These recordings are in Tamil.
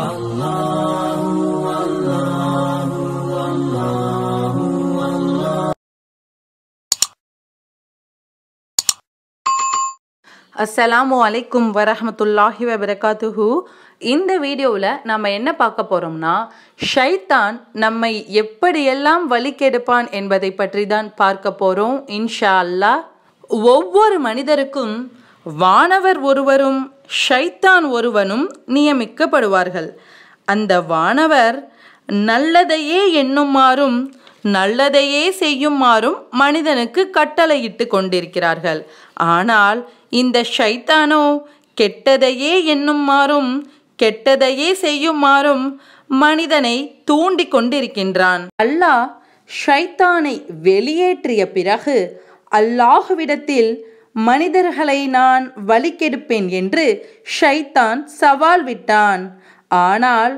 அஸ்ஸலாமு அலைக்கும் வரஹமத்துல்லாஹி வபரகாத்துஹு இந்த வீடியோவில் நம்ம என்ன பார்க்க போகிறோம்னா ஷைத்தான் நம்மை எப்படியெல்லாம் வழி கெடுப்பான் என்பதை பற்றி தான் பார்க்க போகிறோம் இன்ஷா அல்லா ஒவ்வொரு மனிதருக்கும் வானவர் ஒருவரும் ஷைத்தான் ஒருவனும் நியமிக்கப்படுவார்கள் அந்த வானவர் நல்லதையே எண்ணுமாறும் நல்லதையே செய்யுமாறும் மனிதனுக்கு கட்டளையிட்டு கொண்டிருக்கிறார்கள் ஆனால் இந்த ஷைத்தானோ கெட்டதையே எண்ணுமாறும் கெட்டதையே செய்யுமாறும் மனிதனை தூண்டி கொண்டிருக்கின்றான் அல்லாஹ் ஷைத்தானை வெளியேற்றிய பிறகு அல்லாஹுவிடத்தில் மனிதர்களை நான் வலிக்கெடுப்பேன் என்று ஷைத்தான் சவால் விட்டான் ஆனால்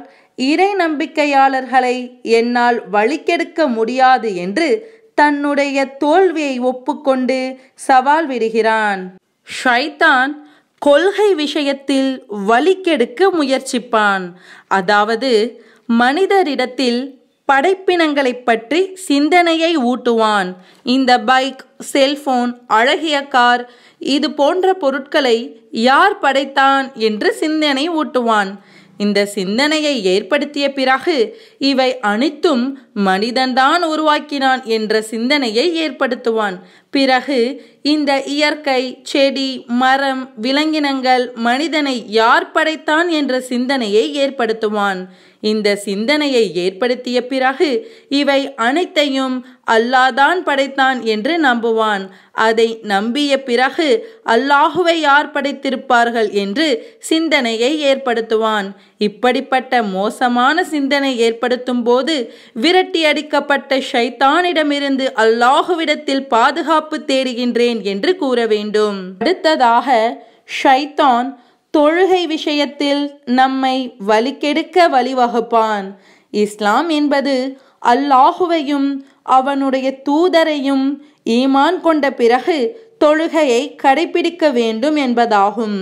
இறை நம்பிக்கையாளர்களை என்னால் வலிக்கெடுக்க முடியாது என்று தன்னுடைய தோல்வியை ஒப்புக்கொண்டு சவால் விடுகிறான் ஷைத்தான் கொள்கை விஷயத்தில் வலிக்கெடுக்க முயற்சிப்பான் அதாவது மனிதரிடத்தில் படைப்பினங்களைப் பற்றி சிந்தனையை ஊட்டுவான் இந்த பைக் செல்போன் அழகிய கார் இது போன்ற பொருட்களை யார் படைத்தான் என்று சிந்தனை ஊட்டுவான் இந்த சிந்தனையை ஏற்படுத்திய பிறகு இவை அனைத்தும் மனிதன்தான் உருவாக்கினான் என்ற சிந்தனையை ஏற்படுத்துவான் பிறகு இந்த இயற்கை செடி மரம் விலங்கினங்கள் மனிதனை யார் படைத்தான் என்ற சிந்தனையை ஏற்படுத்துவான் இந்த சிந்தனையை ஏற்படுத்திய பிறகு இவை அனைத்தையும் அல்லாதான் படைத்தான் என்று நம்புவான் அதை நம்பிய பிறகு அல்லாஹுவை யார் படைத்திருப்பார்கள் என்று சிந்தனையை ஏற்படுத்துவான் இப்படிப்பட்ட மோசமான சிந்தனை ஏற்படுத்தும் போது விரட்டி அடிக்கப்பட்ட ஷைத்தானிடமிருந்து அல்லாஹுவிடத்தில் பாதுகாப்பு தேடுகின்றேன் என்று கூற வேண்டும் அடுத்ததாக ஷைத்தான் தொழுகை விஷயத்தில் நம்மை வலிக்கெடுக்க வழிவகுப்பான் இஸ்லாம் என்பது அல்லாஹுவையும் அவனுடைய தூதரையும் ஈமான் கொண்ட பிறகு தொழுகையை கடைபிடிக்க வேண்டும் என்பதாகும்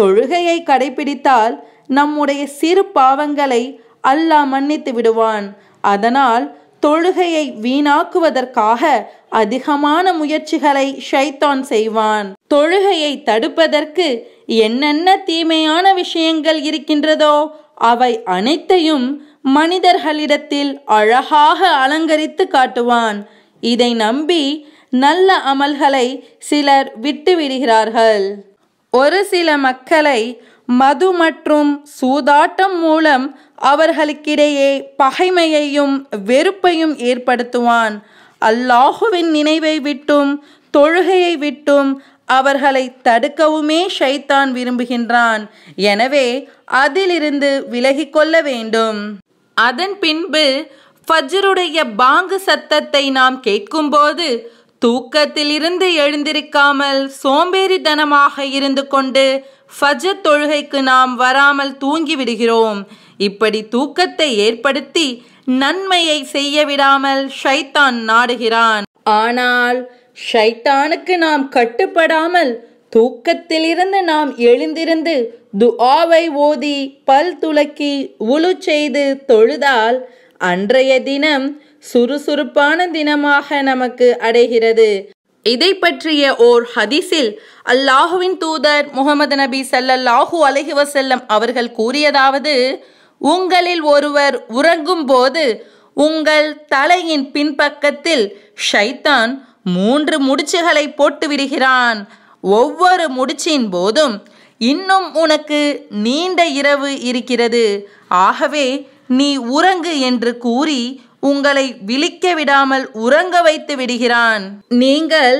தொழுகையை கடைபிடித்தால் நம்முடைய சிறு பாவங்களை அல்லாஹ் மன்னித்து விடுவான் அதனால் தொழுகையை வீணாக்குவதற்காக அதிகமான முயற்சிகளை ஷைத்தான் செய்வான் தொழுகையை தடுப்பதற்கு என்னென்ன தீமையான விஷயங்கள் இருக்கின்றதோ அவை அனைத்தையும் மனிதர்களிடத்தில் அழகாக அலங்கரித்து காட்டுவான் இதை நம்பி நல்ல அமல்களை சிலர் விட்டுவிடுகிறார்கள் ஒரு சில மக்களை மது மற்றும் சூதாட்டம் மூலம் அவர்களுக்கிடையே பகைமையையும் வெறுப்பையும் ஏற்படுத்துவான் அல்லாஹுவின் நினைவை விட்டும் தொழுகையை விட்டும் அவர்களை தடுக்கவுமே ஷைத்தான் விரும்புகின்றான் எனவே அதிலிருந்து விலகிக்கொள்ள வேண்டும் அதன் பின்பு ஃபஜ்ருடைய பாங்கு சத்தத்தை நாம் கேட்கும்போது தூக்கத்தில் இருந்து எழுந்திருக்காமல் சோம்பேறித்தனமாக இருந்து கொண்டு ஃபஜர் தொழுகைக்கு நாம் வராமல் தூங்கிவிடுகிறோம் இப்படி தூக்கத்தை ஏற்படுத்தி நன்மையை செய்ய விடாமல் ஷைத்தான் நாடுகிறான் ஆனால் ஷைத்தானுக்கு நாம் கட்டுப்படாமல் தூக்கத்திலிருந்து நாம் எழுந்திருந்து துஆவை ஓதி பல் துலக்கி உழு செய்து தொழுதால் அன்றைய தினம் சுறுசுறுப்பான தினமாக நமக்கு அடைகிறது இதை பற்றிய ஓர் ஹதீஸில் அல்லாஹுவின் தூதர் முகமது நபி சல்லாஹூ அலஹி வசல்லம் அவர்கள் கூறியதாவது உங்களில் ஒருவர் உறங்கும் போது உங்கள் தலையின் பின்பக்கத்தில் ஷைத்தான் மூன்று முடிச்சுகளை போட்டு விடுகிறான் ஒவ்வொரு முடிச்சின் போதும் இன்னும் உனக்கு நீண்ட இரவு இருக்கிறது ஆகவே நீ உறங்கு என்று கூறி உங்களை விழிக்க விடாமல் உறங்க வைத்து விடுகிறான் நீங்கள்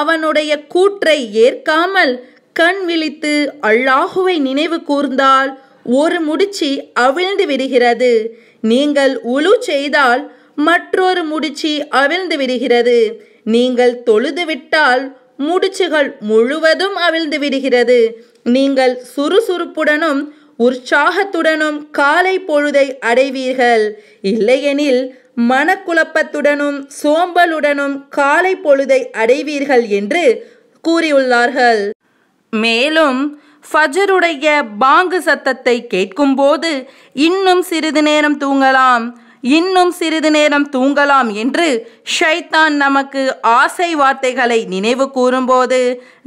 அவனுடைய கூற்றை ஏற்காமல் கண் விழித்து அல்லாஹுவை நினைவு கூர்ந்தால் ஒரு முடிச்சி அவிழ்ந்து விடுகிறது நீங்கள் உழு செய்தால் மற்றொரு முடிச்சி அவிழ்ந்து விடுகிறது நீங்கள் தொழுது விட்டால் முடிச்சுகள் முழுவதும் அவிழ்ந்து விடுகிறது நீங்கள் சுறுசுறுப்புடனும் உற்சாகத்துடனும் காலை பொழுதை அடைவீர்கள் இல்லையெனில் மனக்குழப்பத்துடனும் சோம்பலுடனும் காலை பொழுதை அடைவீர்கள் என்று கூறியுள்ளார்கள் மேலும் ஃபஜருடைய பாங்கு சத்தத்தை கேட்கும்போது இன்னும் சிறிது நேரம் தூங்கலாம் இன்னும் சிறிது நேரம் தூங்கலாம் என்று ஷைத்தான் நமக்கு ஆசை வார்த்தைகளை நினைவு கூறும்போது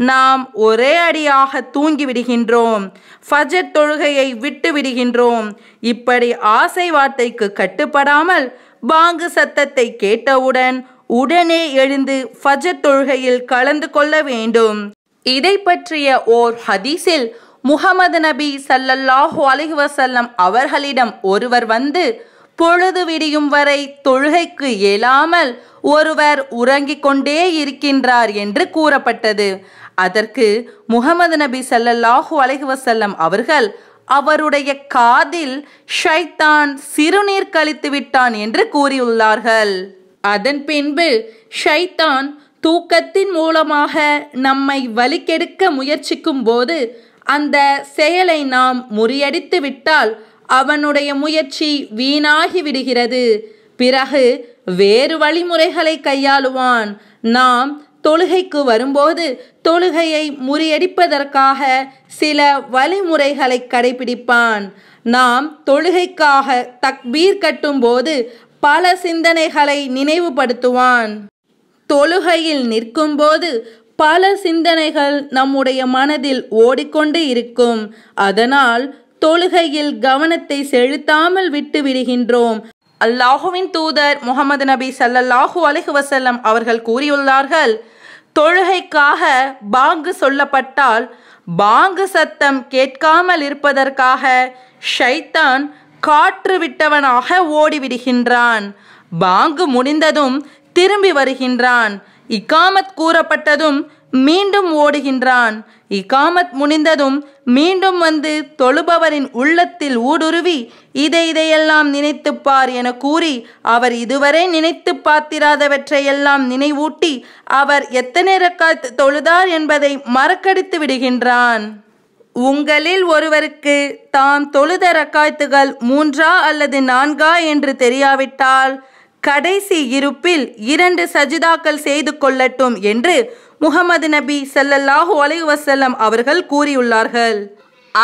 நாம் ஒரே அடியாக தூங்கிவிடுகின்றோம் ஃபஜர் தொழுகையை விட்டு விடுகின்றோம் இப்படி ஆசை வார்த்தைக்கு கட்டுப்படாமல் பாங்கு சத்தத்தை கேட்டவுடன் உடனே எழுந்து ஃபஜர் தொழுகையில் கலந்து கொள்ள வேண்டும் இதை பற்றிய ஓர் ஹதீஸில் முகமது நபி சல்லல்லாஹு அலிஹி வசல்லம் அவர்களிடம் ஒருவர் வந்து பொழுது விடியும் வரை தொழுகைக்கு இயலாமல் ஒருவர் உறங்கிக் கொண்டே இருக்கின்றார் என்று கூறப்பட்டது அதற்கு முகமது நபி சல்லல்லாஹூ அலைஹுவசல்லம் அவர்கள் அவருடைய காதில் ஷைத்தான் சிறுநீர் கழித்து விட்டான் என்று கூறியுள்ளார்கள் அதன் பின்பு ஷைத்தான் தூக்கத்தின் மூலமாக நம்மை வலிக்கெடுக்க முயற்சிக்கும் போது அந்த செயலை நாம் முறியடித்து விட்டால் அவனுடைய முயற்சி வீணாகி விடுகிறது பிறகு வேறு வழிமுறைகளை கையாளுவான் நாம் தொழுகைக்கு வரும்போது தொழுகையை முறியடிப்பதற்காக சில வழிமுறைகளை கடைபிடிப்பான் நாம் தொழுகைக்காக தக்பீர் கட்டும்போது பல சிந்தனைகளை நினைவுபடுத்துவான் தொழுகையில் நிற்கும்போது பல சிந்தனைகள் நம்முடைய மனதில் ஓடிக்கொண்டு இருக்கும் அதனால் தொழுகையில் கவனத்தை செலுத்தாமல் விட்டு விடுகின்றோம் அல்லாஹுவின் தூதர் முகமது நபி சல்லல்லாஹு அலஹு வசல்லம் அவர்கள் கூறியுள்ளார்கள் தொழுகைக்காக பாங்கு சொல்லப்பட்டால் பாங்கு சத்தம் கேட்காமல் இருப்பதற்காக ஷைத்தான் காற்று விட்டவனாக ஓடிவிடுகின்றான் பாங்கு முடிந்ததும் திரும்பி வருகின்றான் இக்காமத் கூறப்பட்டதும் மீண்டும் ஓடுகின்றான் இகாமத் முடிந்ததும் மீண்டும் வந்து தொழுபவரின் உள்ளத்தில் ஊடுருவி இதை இதையெல்லாம் நினைத்துப்பார் என கூறி அவர் இதுவரை நினைத்து பார்த்திராதவற்றையெல்லாம் நினைவூட்டி அவர் எத்தனை ரக்காத்து தொழுதார் என்பதை மறக்கடித்து விடுகின்றான் உங்களில் ஒருவருக்கு தாம் தொழுத ரக்காய்த்துகள் மூன்றா அல்லது நான்கா என்று தெரியாவிட்டால் கடைசி இருப்பில் இரண்டு சஜிதாக்கள் செய்து கொள்ளட்டும் என்று முகமது நபி சல்லல்லாஹு அலைவசல்லம் அவர்கள் கூறியுள்ளார்கள்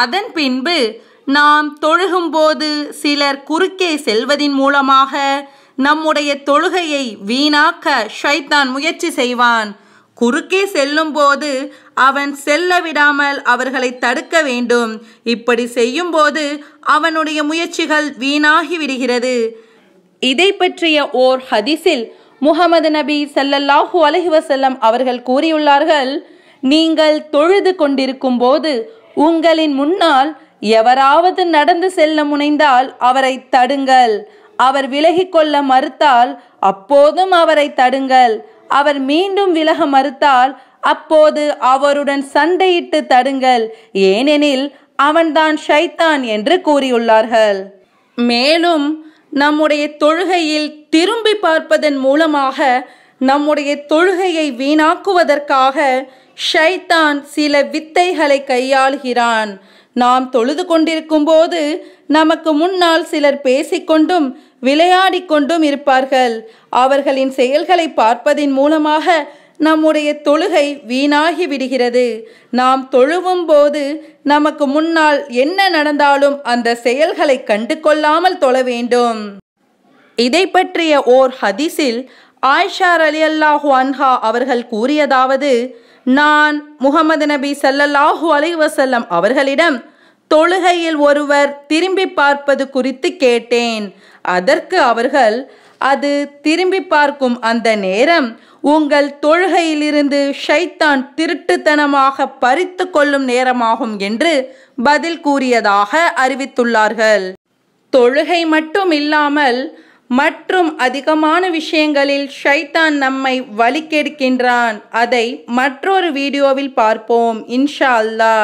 அதன் பின்பு நாம் தொழுகும்போது சிலர் குறுக்கே செல்வதின் மூலமாக நம்முடைய தொழுகையை வீணாக்க ஷைத்தான் முயற்சி செய்வான் குறுக்கே செல்லும்போது அவன் செல்ல விடாமல் அவர்களை தடுக்க வேண்டும் இப்படி செய்யும்போது அவனுடைய முயற்சிகள் வீணாகி விடுகிறது இதை பற்றிய ஓர் ஹதிஸில் முகமது நபி சல்லல்லாஹூ அலஹிவசல்லம் அவர்கள் கூறியுள்ளார்கள் நீங்கள் தொழுது கொண்டிருக்கும் போது உங்களின் முன்னால் எவராவது நடந்து செல்ல முனைந்தால் அவரை தடுங்கள் அவர் விலகிக்கொள்ள மறுத்தால் அப்போதும் அவரை தடுங்கள் அவர் மீண்டும் விலக மறுத்தால் அப்போது அவருடன் சண்டையிட்டு தடுங்கள் ஏனெனில் அவன்தான் ஷைத்தான் என்று கூறியுள்ளார்கள் மேலும் நம்முடைய தொழுகையில் திரும்பி பார்ப்பதன் மூலமாக நம்முடைய தொழுகையை வீணாக்குவதற்காக ஷைத்தான் சில வித்தைகளை கையாளுகிறான் நாம் தொழுது கொண்டிருக்கும் போது நமக்கு முன்னால் சிலர் பேசிக்கொண்டும் விளையாடிக்கொண்டும் இருப்பார்கள் அவர்களின் செயல்களை பார்ப்பதின் மூலமாக நம்முடைய தொழுகை வீணாகி விடுகிறது நாம் தொழுவும் போது நமக்கு முன்னால் என்ன நடந்தாலும் அந்த செயல்களை கண்டு கொள்ளாமல் தொழ வேண்டும் இதை பற்றிய ஓர் ஹதிஸில் ஆயிஷா அலி அல்லாஹு அன்ஹா அவர்கள் கூறியதாவது நான் முகமது நபி சல்லல்லாஹு அலி வசல்லம் அவர்களிடம் தொழுகையில் ஒருவர் திரும்பி பார்ப்பது குறித்து கேட்டேன் அதற்கு அவர்கள் அது திரும்பி பார்க்கும் அந்த நேரம் உங்கள் தொழுகையிலிருந்து ஷைத்தான் திருட்டுத்தனமாக பறித்து கொள்ளும் நேரமாகும் என்று பதில் கூறியதாக அறிவித்துள்ளார்கள் தொழுகை மட்டும் இல்லாமல் மற்றும் அதிகமான விஷயங்களில் ஷைத்தான் நம்மை வலிக்கெடுக்கின்றான் அதை மற்றொரு வீடியோவில் பார்ப்போம் இன்ஷா அல்லா